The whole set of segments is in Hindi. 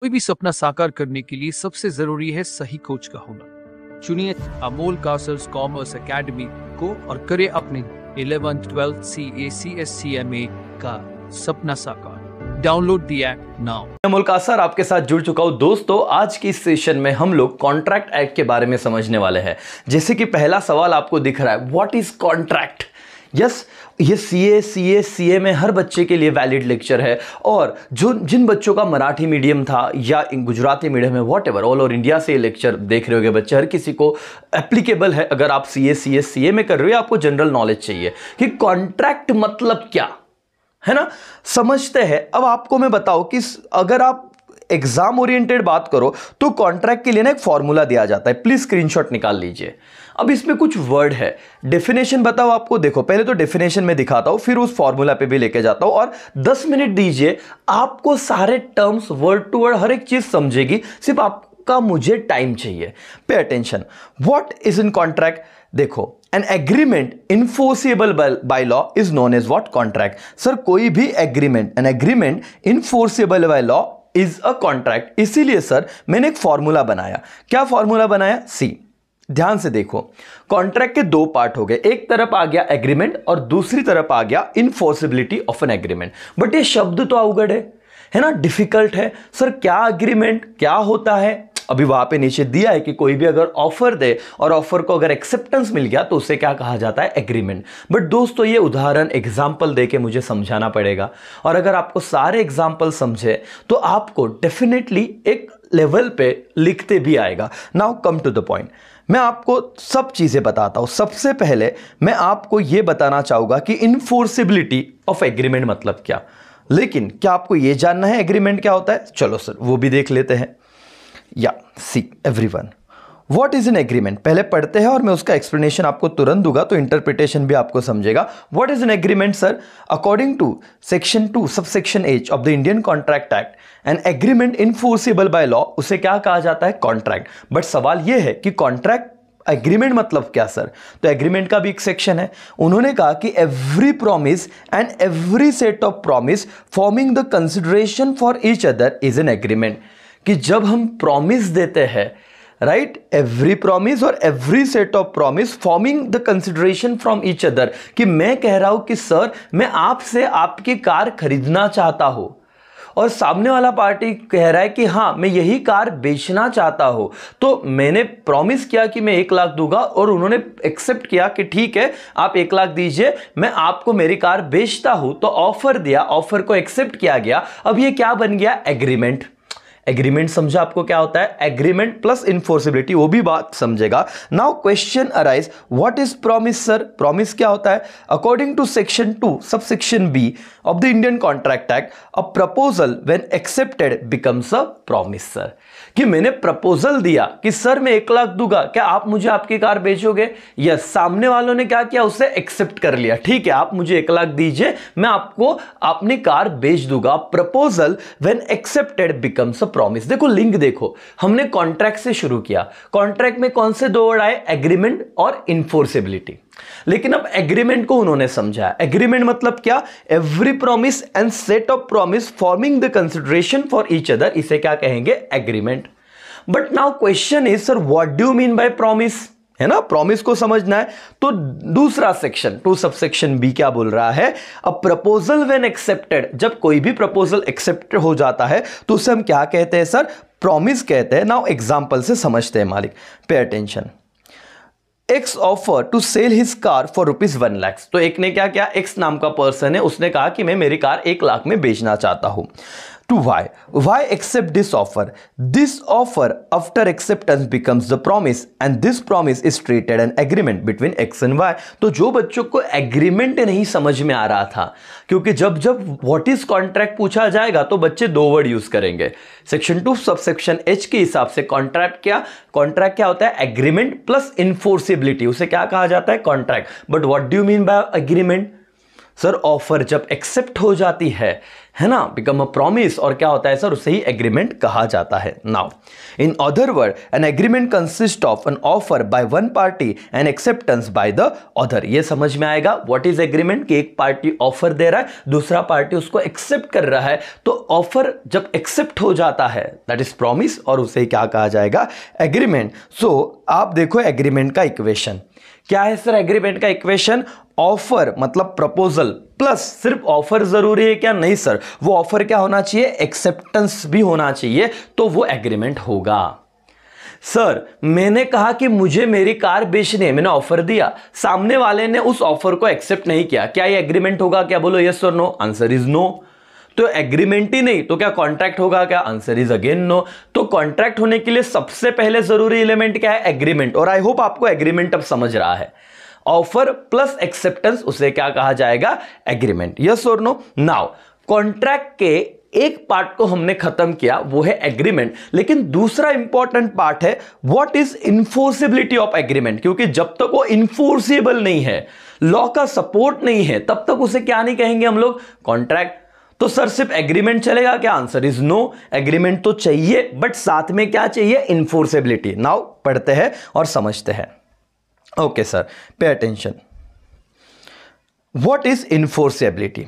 कोई भी सपना साकार करने के लिए सबसे जरूरी है सही कोच का होना चुनिए अमोल कासर्स कॉमर्स एकेडमी को और करे अपने eleventh twelfth C A C S C M A का सपना साकार डाउनलोड दिया नाउ अमोल कासर आपके साथ जुड़ चुका हूँ दोस्तों आज की इस सेशन में हम लोग कॉन्ट्रैक्ट एक्ट के बारे में समझने वाले हैं जैसे कि पहला सवाल आपको दिख रहा है what is contract yes yes, ये सी ए सी ए सी ए में हर बच्चे के लिए वैलिड लेक्चर है और जो जिन बच्चों का मराठी मीडियम था या गुजराती मीडियम है whatever all over India से ये लेक्चर देख रहे होगे बच्चे हर किसी को एप्लीकेबल है अगर आप सी ए सी ए सी ए में कर रहे हो आपको जनरल नॉलेज चाहिए कि कॉन्ट्रैक्ट मतलब क्या है ना समझते हैं अब आपको मैं बताओ कि अगर आप एग्जाम ओरिएंटेड बात करो तो कॉन्ट्रैक्ट के लिए ना एक फॉर्मूला दिया जाता है प्लीज स्क्रीनशॉट निकाल लीजिए अब इसमें कुछ वर्ड है डेफिनेशन बताओ आपको देखो पहले तो डेफिनेशन में दिखाता हूँ फिर उस फॉर्मूला पे भी लेके जाता हूँ और 10 मिनट दीजिए आपको सारे टर्म्स वर्ड टू वर्ड हर एक चीज़ समझेगी सिर्फ आपका मुझे टाइम चाहिए pay attention what is in contract देखो an agreement enforceable by law is known as what contract sir कोई भी agreement an agreement enforceable by law is a contract इसीलिए सर मैंने एक फॉर्मूला बनाया क्या फॉर्मूला बनाया सी ध्यान से देखो कॉन्ट्रैक्ट के दो पार्ट हो गए एक तरफ आ गया एग्रीमेंट और दूसरी तरफ आ गया enforceability of an agreement but ये शब्द तो अवगढ़ है है ना डिफिकल्ट है सर क्या एग्रीमेंट क्या होता है अभी वहां पे नीचे दिया है कि कोई भी अगर ऑफर दे और ऑफर को अगर एक्सेप्टेंस मिल गया तो उसे क्या कहा जाता है एग्रीमेंट बट दोस्तों ये उदाहरण एग्जाम्पल दे के मुझे समझाना पड़ेगा और अगर आपको सारे एग्जाम्पल समझे तो आपको डेफिनेटली एक लेवल पे लिखते भी आएगा now come to the point मैं आपको सब चीज़ें बताता हूं सबसे पहले मैं आपको ये बताना चाहूंगा कि इन्फोर्सिबिलिटी ऑफ एग्रीमेंट मतलब क्या लेकिन क्या आपको यह जानना है एग्रीमेंट क्या होता है चलो सर वो भी देख लेते हैं या see everyone what is an agreement पहले पढ़ते हैं और मैं उसका एक्सप्लेनेशन आपको तुरंत दूंगा तो इंटरप्रिटेशन भी आपको समझेगा what is an agreement sir according to section two sub section H of the Indian contract act an agreement enforceable by law उसे क्या कहा जाता है कॉन्ट्रैक्ट बट सवाल यह है कि कॉन्ट्रैक्ट एग्रीमेंट मतलब क्या सर तो एग्रीमेंट का भी एक सेक्शन है उन्होंने कहा कि every promise and every set of promise forming the consideration for each other is an agreement कि जब हम प्रॉमिस देते हैं राइट एवरी प्रॉमिस और every set of promise forming the consideration from each other कि मैं कह रहा हूं कि सर मैं आपसे आपकी कार खरीदना चाहता हूं और सामने वाला पार्टी कह रहा है कि हाँ मैं यही कार बेचना चाहता हूँ तो मैंने प्रॉमिस किया कि मैं एक लाख दूंगा और उन्होंने एक्सेप्ट किया कि ठीक है आप एक लाख दीजिए मैं आपको मेरी कार बेचता हूँ तो ऑफर दिया ऑफर को एक्सेप्ट किया गया अब ये क्या बन गया एग्रीमेंट एग्रीमेंट समझा आपको क्या होता है एग्रीमेंट प्लस इन्फोर्सिबिलिटी वो भी बात समझेगा now question arise what is promise sir promise क्या होता है according to section two sub section B of the Indian contract act a proposal when accepted becomes a promise sir कि मैंने प्रपोजल दिया कि सर मैं एक लाख दूंगा क्या आप मुझे आपकी कार बेचोगे यस सामने वालों ने क्या किया उसे एक्सेप्ट कर लिया ठीक है आप मुझे एक लाख दीजिए मैं आपको अपनी कार बेच दूंगा proposal when accepted becomes a promise देखो लिंक देखो हमने कॉन्ट्रैक्ट से शुरू किया कॉन्ट्रैक्ट में कौन से दो वर्ड आए एग्रीमेंट और इन्फोर्सेबिलिटी लेकिन अब एग्रीमेंट को उन्होंने समझाया एग्रीमेंट मतलब क्या every promise and set of promise forming the consideration for each other इसे क्या कहेंगे agreement but now question is sir what do mean by promise है ना प्रॉमिस को समझना है तो दूसरा section two sub section B क्या बोल रहा है अ प्रपोजल व्हेन एक्सेप्टेड जब कोई भी प्रपोजल एक्सेप्ट हो जाता है तो उसे हम क्या कहते हैं सर प्रॉमिस कहते हैं नाउ एग्जाम्पल से समझते हैं मालिक pay attention X offer to sell his car for rupees one lakhs तो एक ने क्या किया एक्स नाम का पर्सन है उसने कहा कि मैं मेरी कार एक लाख में बेचना चाहता हूं to Y Y accept this offer this offer after acceptance becomes the promise and this promise is treated an agreement between X and Y. तो जो बच्चों को एग्रीमेंट नहीं समझ में आ रहा था क्योंकि जब जब वॉट इज कॉन्ट्रैक्ट पूछा जाएगा तो बच्चे दो वर्ड यूज करेंगे section two sub section H के हिसाब से कॉन्ट्रैक्ट क्या कॉन्ट्रैक्ट क्या होता है एग्रीमेंट प्लस इन्फोर्सिबिलिटी उसे क्या कहा जाता है contract but what do mean by agreement sir offer जब एक्सेप्ट हो जाती है है ना बिकम अ प्रॉमिस और क्या होता है सर उसे ही एग्रीमेंट कहा जाता है now in other word an agreement consist of an offer by one party and acceptance by the other ये समझ में आएगा व्हाट इज एग्रीमेंट कि एक पार्टी ऑफर दे रहा है दूसरा पार्टी उसको एक्सेप्ट कर रहा है तो ऑफर जब एक्सेप्ट हो जाता है दैट इज प्रॉमिस और उसे क्या कहा जाएगा एग्रीमेंट सो so, आप देखो एग्रीमेंट का इक्वेशन क्या है सर एग्रीमेंट का इक्वेशन ऑफर मतलब प्रपोजल प्लस सिर्फ ऑफर जरूरी है क्या नहीं सर वो ऑफर क्या होना चाहिए एक्सेप्टेंस भी होना चाहिए तो वो एग्रीमेंट होगा सर मैंने कहा कि मुझे मेरी कार बेचनी है मैंने ऑफर दिया सामने वाले ने उस ऑफर को एक्सेप्ट नहीं किया क्या ये एग्रीमेंट होगा क्या बोलो यस और नो आंसर इज नो तो एग्रीमेंट ही नहीं तो क्या कॉन्ट्रैक्ट होगा क्या आंसर इज अगेन नो तो कॉन्ट्रैक्ट होने के लिए सबसे पहले जरूरी एलिमेंट क्या है एग्रीमेंट और आई होप आपको एग्रीमेंट अब समझ रहा है ऑफर प्लस एक्सेप्टेंस उसे क्या कहा जाएगा एग्रीमेंट यस और नो नाउ कॉन्ट्रैक्ट के एक पार्ट को हमने खत्म किया वो है एग्रीमेंट लेकिन दूसरा इंपॉर्टेंट पार्ट है what is enforceability of agreement क्योंकि जब तक वो इन्फोर्सिबल नहीं है लॉ का सपोर्ट नहीं है तब तक उसे क्या नहीं कहेंगे हम लोग कॉन्ट्रैक्ट तो सर सिर्फ एग्रीमेंट चलेगा क्या आंसर इज नो एग्रीमेंट तो चाहिए बट साथ में क्या चाहिए इन्फोर्सेबिलिटी नाउ पढ़ते हैं और समझते हैं okay sir pay attention what is enforceability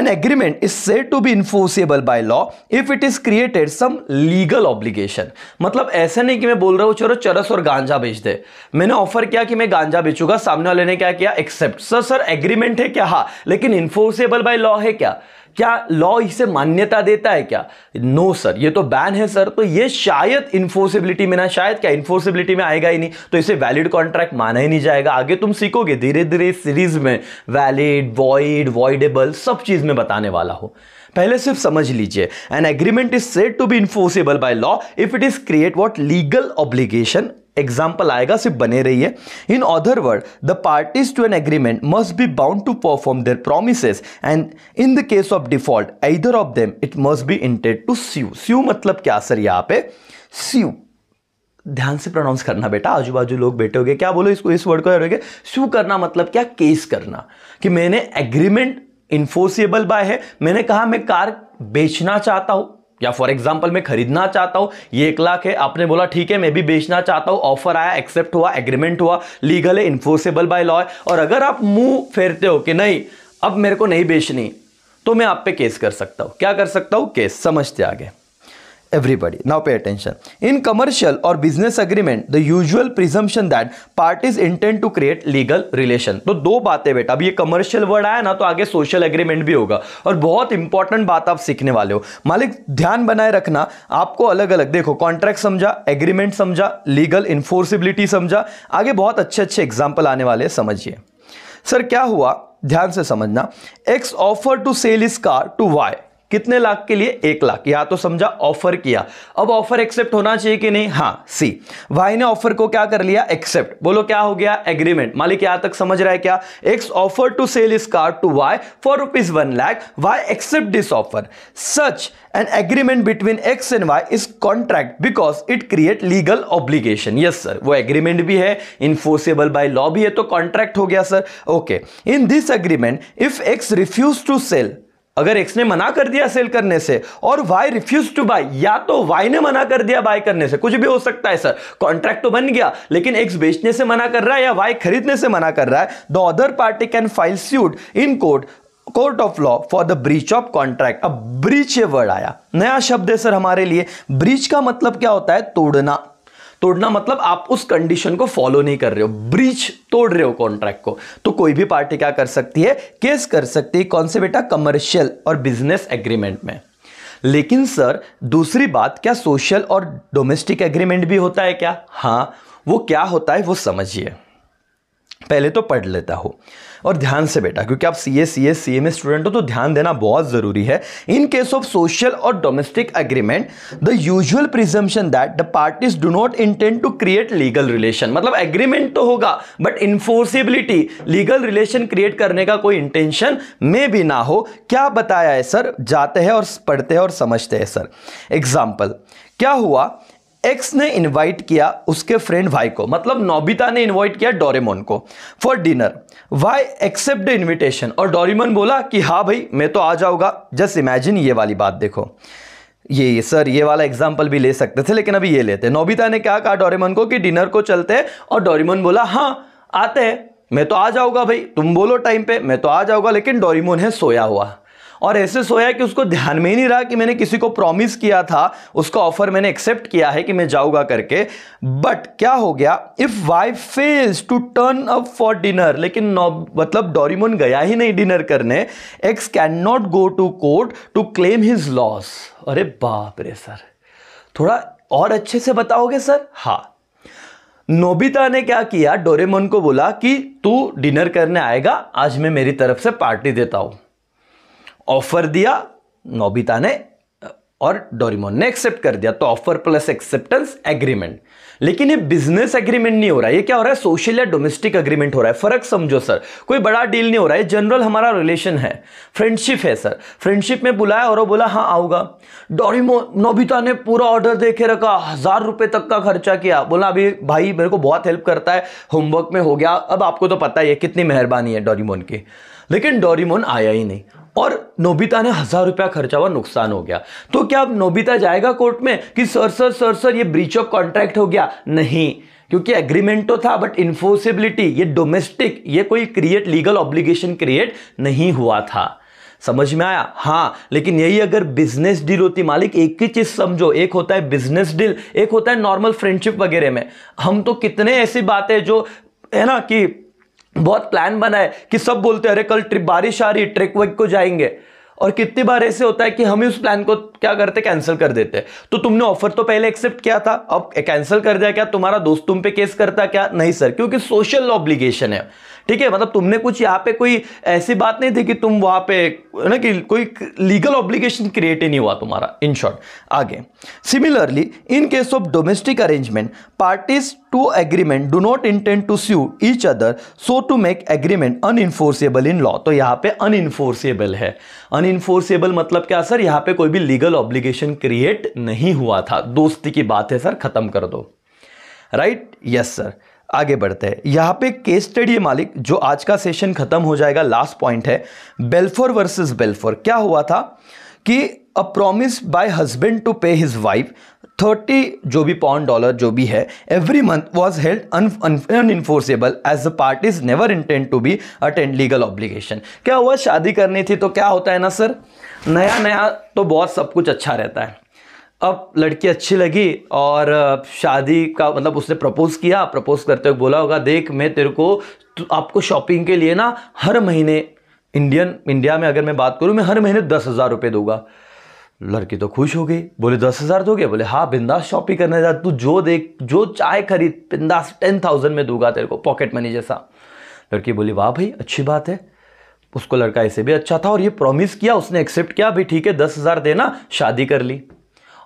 an agreement is said to be enforceable by law if it is created some legal obligation मतलब ऐसा नहीं कि मैं बोल रहा हूँ चलो चरस और गांजा बेच दे मैंने ऑफर किया कि मैं गांजा बेचूंगा सामने वाले ने क्या किया एक्सेप्ट सर सर एग्रीमेंट है क्या हाँ लेकिन इन्फोर्सेबल बाय लॉ है क्या क्या लॉ इसे मान्यता देता है क्या नो no, सर ये तो बैन है सर तो ये शायद इन्फोर्सिबिलिटी में ना शायद क्या इन्फोर्सिबिलिटी में आएगा ही नहीं तो इसे वैलिड कॉन्ट्रैक्ट माना ही नहीं जाएगा आगे तुम सीखोगे धीरे धीरे सीरीज में वैलिड वॉइड वॉइडेबल सब चीज़ में बताने वाला हो पहले सिर्फ समझ लीजिए an agreement is said to be enforceable by law if it is create what legal obligation example आएगा सिर्फ बने रही है in other word the parties to an agreement must be bound to perform their promise and in the case of default either of them it must be intend to sue sue मतलब क्या सर यहाँ पे स्यू ध्यान से प्रोनाउंस करना बेटा आजू बाजू लोग बैठे गए क्या बोलो इसको इस वर्ड को करोगे सू करना मतलब क्या केस करना कि मैंने एग्रीमेंट इन्फोर्सिबल बाय है मैंने कहा मैं कार बेचना चाहता हूं या फॉर एग्जाम्पल मैं खरीदना चाहता हूँ ये एक लाख है आपने बोला ठीक है मैं भी बेचना चाहता हूँ ऑफर आया एक्सेप्ट हुआ एग्रीमेंट हुआ लीगल है इन्फोर्सेबल बाय लॉ और अगर आप मुंह फेरते हो कि नहीं अब मेरे को नहीं बेचनी तो मैं आप पे केस कर सकता हूँ क्या कर सकता हूँ केस समझते आगे everybody. Now pay attention. In commercial or business agreement, the usual presumption that parties intend to create legal relation. तो दो बातें बेटा अब ये commercial word आया ना तो आगे social agreement भी होगा और बहुत important बात आप सीखने वाले हो मालिक ध्यान बनाए रखना आपको अलग अलग देखो कॉन्ट्रैक्ट समझा एग्रीमेंट समझा लीगल इन्फोर्सिबिलिटी समझा आगे बहुत अच्छे अच्छे एग्जाम्पल आने वाले समझिए सर क्या हुआ ध्यान से समझना X offer to sell his car to Y कितने लाख के लिए एक लाख या तो समझा ऑफर किया अब ऑफर एक्सेप्ट होना चाहिए कि नहीं हाँ सी वाई ने ऑफर को क्या कर लिया एक्सेप्ट बोलो क्या हो गया एग्रीमेंट मालिक यहां तक समझ रहा है क्या X offer to sell his car to Y for rupees one lakh Y accept this offer such an agreement between X and Y is contract because it create legal obligation yes sir वो एग्रीमेंट भी है इन्फोर्सेबल बाय लॉ भी है तो कॉन्ट्रैक्ट हो गया sir okay in this agreement if X refuse to sell अगर एक्स ने मना कर दिया सेल करने से और वाई रिफ्यूज टू बाय या तो वाई ने मना कर दिया बाय करने से कुछ भी हो सकता है सर कॉन्ट्रैक्ट तो बन गया लेकिन एक्स बेचने से मना कर रहा है या वाई खरीदने से मना कर रहा है the other party can file suit in court court of law for the breach of contract अब ब्रीच ये वर्ड आया नया शब्द है सर हमारे लिए ब्रीच का मतलब क्या होता है तोड़ना तोड़ना मतलब आप उस कंडीशन को फॉलो नहीं कर रहे हो ब्रीच तोड़ रहे हो कॉन्ट्रैक्ट को तो कोई भी पार्टी क्या कर सकती है केस कर सकती है कौन से बेटा कमर्शियल और बिजनेस एग्रीमेंट में लेकिन सर दूसरी बात क्या सोशल और डोमेस्टिक एग्रीमेंट भी होता है क्या हाँ वो क्या होता है वो समझिए पहले तो पढ़ लेता हो और ध्यान से बेटा क्योंकि आप C S C S C M A student हो तो ध्यान देना बहुत ज़रूरी है इन केस ऑफ सोशल और domestic agreement the usual presumption that the parties do not intend to create legal relation मतलब एग्रीमेंट तो होगा but enforceability legal relation create करने का कोई इंटेंशन में भी ना हो क्या बताया है सर जाते हैं और पढ़ते हैं और समझते हैं सर एग्जाम्पल क्या हुआ एक्स ने इनवाइट किया उसके फ्रेंड वाई को मतलब नोबिता ने इनवाइट किया डोरेमोन को for dinner Y accept the invitation और डोरेमोन बोला कि हाँ भाई मैं तो आ जाऊँगा जस्ट इमेजिन ये वाली बात देखो ये, ये सर ये वाला एग्जाम्पल भी ले सकते थे लेकिन अभी ये लेते नोबिता ने क्या कहा डोरेमोन को कि डिनर को चलते हैं और डोरेमोन बोला हाँ आते हैं मैं तो आ जाऊँगा भाई तुम बोलो टाइम पे मैं तो आ जाऊँगा लेकिन डोरेमोन है सोया हुआ और ऐसे सोया कि उसको ध्यान में ही नहीं रहा कि मैंने किसी को प्रॉमिस किया था उसका ऑफर मैंने एक्सेप्ट किया है कि मैं जाऊँगा करके बट क्या हो गया if Y fails to turn up for dinner लेकिन मतलब डोरीमोन गया ही नहीं डिनर करने X can not go to court to claim his loss अरे बाप रे सर थोड़ा और अच्छे से बताओगे सर हाँ नोबिता ने क्या किया डोरेमोन को बोला कि तू डिनर करने आएगा आज मैं मेरी तरफ से पार्टी देता हूँ ऑफर दिया नोबिता ने और डोरीमोन ने एक्सेप्ट कर दिया तो ऑफर प्लस एक्सेप्टेंस एग्रीमेंट लेकिन ये बिजनेस एग्रीमेंट नहीं हो रहा है ये क्या हो रहा है सोशल या डोमेस्टिक एग्रीमेंट हो रहा है फर्क समझो सर कोई बड़ा डील नहीं हो रहा है जनरल हमारा रिलेशन है फ्रेंडशिप है सर फ्रेंडशिप में बुलाया और वो बोला हाँ आऊगा डोरीमो नोबिता ने पूरा ऑर्डर दे के रखा हजार रुपये तक का खर्चा किया बोला अभी भाई मेरे को बहुत हेल्प करता है होमवर्क में हो गया अब आपको तो पता ही है कितनी मेहरबानी है डोरीमोन की लेकिन डोरीमोन आया ही नहीं और नोबिता ने हज़ार रुपया खर्चा हुआ नुकसान हो गया तो क्या अब नोबिता जाएगा कोर्ट में कि सर सर सर सर ये ब्रीच ऑफ कॉन्ट्रैक्ट हो गया नहीं क्योंकि एग्रीमेंट तो था बट इन्फोर्सिबिलिटी ये डोमेस्टिक ये कोई क्रिएट लीगल ऑब्लिगेशन क्रिएट नहीं हुआ था समझ में आया हाँ लेकिन यही अगर बिजनेस डील होती मालिक एक ही चीज समझो एक होता है बिजनेस डील एक होता है नॉर्मल फ्रेंडशिप वगैरह में हम तो कितने ऐसी बातें जो है ना कि बहुत प्लान बना है कि सब बोलते हैं अरे कल ट्रिप बारिश आ रही ट्रेक वेक को जाएंगे और कितनी बार ऐसे होता है कि हम ही उस प्लान को क्या करते कैंसिल कर देते तो तुमने ऑफर तो पहले एक्सेप्ट किया था अब कैंसिल कर दिया क्या तुम्हारा दोस्त तुम पे केस करता क्या नहीं सर क्योंकि सोशल ऑब्लिगेशन है ठीक है मतलब तुमने कुछ यहाँ पे कोई ऐसी बात नहीं थी कि तुम वहाँ पे ना कि कोई लीगल ऑब्लिगेशन क्रिएट ही नहीं हुआ तुम्हारा इन शॉर्ट आगे similarly in case of domestic arrangement parties to agreement do not intend to sue each other so to make agreement enforceable in law तो यहाँ पे अनइनफोर्सेबल है इन्फोर्सेबल मतलब क्या सर यहाँ पे कोई भी लीगल ऑब्लिगेशन क्रिएट नहीं हुआ था दोस्ती की बात है सर खत्म कर दो राइट यस सर आगे बढ़ते हैं यहाँ पे केस स्टडी मालिक जो आज का सेशन खत्म हो जाएगा लास्ट पॉइंट है बेल्फोर वर्सेस बेल्फोर क्या हुआ था कि a promise by husband to pay his wife thirty जो भी पाउंड डॉलर जो भी है every month was held enforceable as the parties never intend to be attend legal obligation क्या हुआ शादी करनी थी तो क्या होता है ना सर नया नया तो बहुत सब कुछ अच्छा रहता है अब लड़की अच्छी लगी और शादी का मतलब उसने प्रपोज़ किया प्रपोज़ करते हुए बोला होगा देख मैं तेरे को तो आपको शॉपिंग के लिए ना हर महीने इंडियन इंडिया में अगर मैं बात करूँ मैं हर महीने दस हज़ार रुपये दूंगा लड़की तो खुश हो गई बोले दस हज़ार दोगे बोले हाँ बिंदास शॉपिंग करने जा तू जो देख जो चाय खरीद बिंदास टेन थाउजेंड में दूंगा तेरे को पॉकेट मनी जैसा लड़की बोली वाह भाई अच्छी बात है उसको लड़का ऐसे भी अच्छा था और ये प्रॉमिस किया उसने एक्सेप्ट किया भाई ठीक है दस हज़ार देना शादी कर ली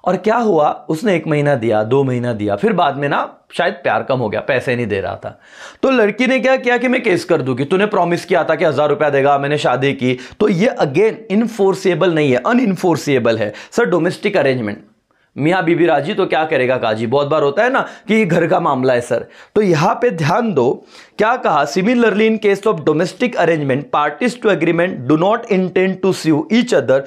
और क्या हुआ उसने एक महीना दिया दो महीना दिया फिर बाद में ना शायद प्यार कम हो गया पैसे नहीं दे रहा था तो लड़की ने क्या किया कि मैं केस कर दूंगी तूने प्रॉमिस किया था कि हज़ार रुपया देगा मैंने शादी की तो ये अगेन इनफोर्सेबल नहीं है इनफोर्सिएबल है सर डोमेस्टिक अरेंजमेंट मियाँ बीबी राजी तो क्या करेगा काजी बहुत बार होता है ना कि ये घर का मामला है सर तो यहाँ पे ध्यान दो क्या कहा similarly in case of domestic arrangement parties to agreement do not intend to sue each other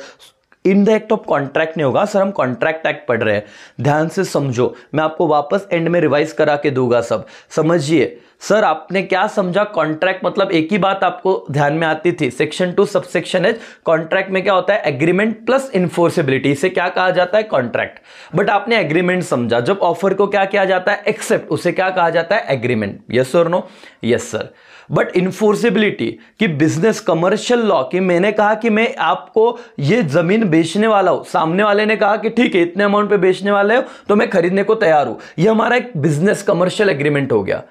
in the act of contract नहीं होगा सर हम कॉन्ट्रैक्ट एक्ट पढ़ रहे हैं ध्यान से समझो मैं आपको वापस एंड में रिवाइज करा के दूंगा सब समझिए सर आपने क्या समझा कॉन्ट्रैक्ट मतलब एक ही बात आपको ध्यान में आती थी section two sub section H contract में क्या होता है एग्रीमेंट प्लस इन्फोर्सिबिलिटी इसे क्या कहा जाता है कॉन्ट्रैक्ट बट आपने एग्रीमेंट समझा जब ऑफर को क्या किया जाता है एक्सेप्ट उसे क्या कहा जाता है एग्रीमेंट यस और no yes sir but enforceability कि बिजनेस कमर्शियल लॉ कि मैंने कहा कि मैं आपको ये ज़मीन बेचने वाला हूं सामने वाले ने कहा कि ठीक है इतने अमाउंट पे बेचने वाले हो तो मैं खरीदने को तैयार हूं ये हमारा एक बिजनेस कमर्शियल एग्रीमेंट हो गया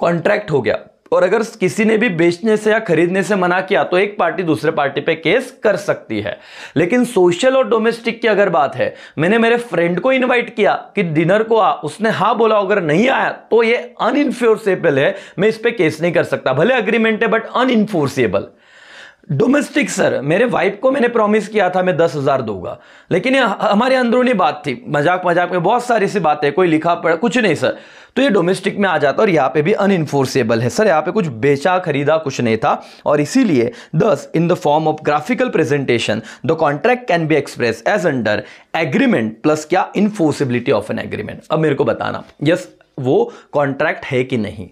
कॉन्ट्रैक्ट हो गया और अगर किसी ने भी बेचने से या खरीदने से मना किया तो एक पार्टी दूसरे पार्टी पे केस कर सकती है लेकिन सोशल और डोमेस्टिक की अगर बात है मैंने मेरे फ्रेंड को इन्वाइट किया कि डिनर को आ उसने हाँ बोला अगर नहीं आया तो ये अनइनफोर्सेबल है मैं इस पर केस नहीं कर सकता भले अग्रीमेंट है बट अनइनफोर्सेबल डोमेस्टिक सर मेरे वाइफ को मैंने प्रॉमिस किया था मैं दस हज़ार दूंगा लेकिन ये हमारे अंदरूनी बात थी मजाक मजाक में बहुत सारी सी बातें कोई लिखा पड़ा कुछ नहीं सर तो ये डोमेस्टिक में आ जाता और यहाँ पे भी अनइन्फोर्सेबल है सर यहाँ पे कुछ बेचा खरीदा कुछ नहीं था और इसीलिए thus in the form of graphical presentation the contract can be express as under agreement plus क्या इन्फोर्सिबिलिटी ऑफ एन एग्रीमेंट अब मेरे को बताना यस वो कॉन्ट्रैक्ट है कि नहीं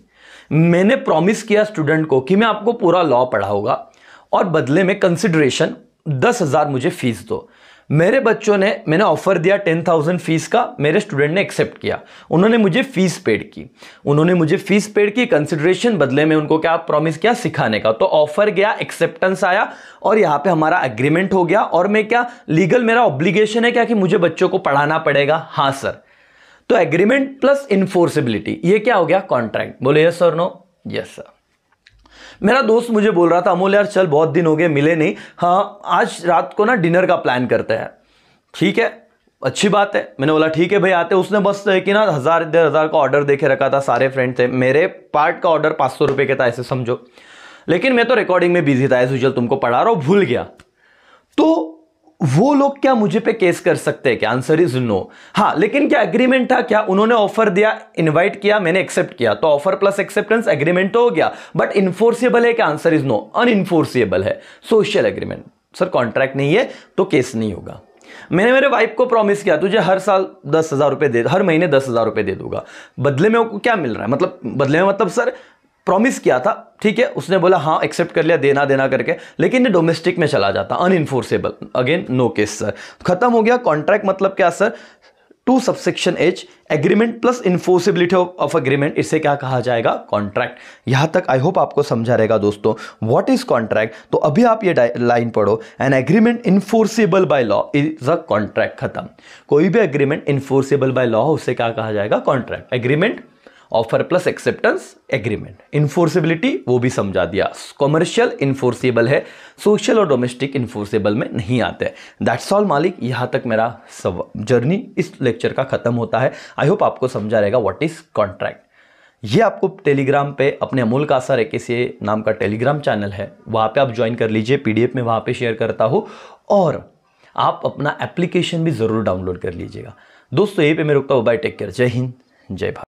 मैंने प्रॉमिस किया स्टूडेंट को कि मैं आपको पूरा लॉ पढ़ाऊंगा और बदले में कंसिडरेशन दस हज़ार मुझे फ़ीस दो मेरे बच्चों ने मैंने ऑफ़र दिया टेन थाउजेंड फ़ीस का मेरे स्टूडेंट ने एक्सेप्ट किया उन्होंने मुझे फ़ीस पेड की उन्होंने मुझे फ़ीस पेड की कंसिडरेशन बदले में उनको क्या प्रॉमिस किया सिखाने का तो ऑफ़र गया एक्सेप्टेंस आया और यहाँ पे हमारा एग्रीमेंट हो गया और मैं क्या लीगल मेरा ऑब्लिगेशन है क्या कि मुझे बच्चों को पढ़ाना पड़ेगा हाँ सर तो एग्रीमेंट प्लस इन्फोर्सिबिलिटी ये क्या हो गया कॉन्ट्रैक्ट बोले यस और नो यस सर मेरा दोस्त मुझे बोल रहा था अमोल यार चल बहुत दिन हो गए मिले नहीं हाँ आज रात को ना डिनर का प्लान करते हैं ठीक है अच्छी बात है मैंने बोला ठीक है भाई आते उसने बस कि ना हज़ार डेढ़ हज़ार का ऑर्डर देखे रखा था सारे फ्रेंड थे मेरे पार्ट का ऑर्डर पाँच सौ रुपये का था ऐसे समझो लेकिन मैं तो रिकॉर्डिंग में बिजी था ऐसे जल तुमको पढ़ा रहा हूँ भूल गया तो वो लोग क्या मुझे पे केस कर सकते हैं क्या आंसर इज नो हाँ लेकिन क्या एग्रीमेंट था क्या उन्होंने ऑफर दिया इनवाइट किया मैंने एक्सेप्ट किया तो ऑफर प्लस एक्सेप्टेंस एग्रीमेंट तो हो गया बट इन्फोर्सिबल है क्या आंसर इज नो अनइन्फोर्सिबल है सोशल एग्रीमेंट सर कॉन्ट्रैक्ट नहीं है तो केस नहीं होगा मैंने मेरे वाइफ को प्रॉमिस किया तुझे हर साल दस हज़ार रुपये दे हर महीने दस हज़ार रुपये दे दूंगा बदले में वो क्या मिल रहा है मतलब बदले में मतलब सर प्रॉमिस किया था ठीक है उसने बोला हाँ एक्सेप्ट कर लिया देना देना करके लेकिन ये डोमेस्टिक में चला जाता unenforceable again no case sir खत्म हो गया कॉन्ट्रैक्ट मतलब क्या sir two subsection H agreement plus enforceability of agreement इसे क्या कहा जाएगा कॉन्ट्रैक्ट यहां तक आई होप आपको समझा रहेगा दोस्तों व्हाट इज कॉन्ट्रैक्ट तो अभी आप ये लाइन पढ़ो an agreement enforceable by law is a contract खत्म कोई भी एग्रीमेंट इन्फोर्सिबल बाय लॉ उसे क्या कहा जाएगा contract agreement offer plus acceptance agreement enforceability वो भी समझा दिया कॉमर्शियल इन्फोर्सेबल है सोशल और डोमेस्टिक इन्फोर्सेबल में नहीं आते दैट्स ऑल मालिक यहाँ तक मेरा सब जर्नी इस लेक्चर का ख़त्म होता है आई होप आपको समझा रहेगा व्हाट इज़ कॉन्ट्रैक्ट ये आपको टेलीग्राम पे अपने अमूल का असर एक से नाम का टेलीग्राम चैनल है वहाँ पे आप ज्वाइन कर लीजिए पीडीएफ में वहाँ पे शेयर करता हूँ और आप अपना एप्लीकेशन भी ज़रूर डाउनलोड कर लीजिएगा दोस्तों ये पे मैं रुकता हूँ बाय टेक केयर जय हिंद जय भारत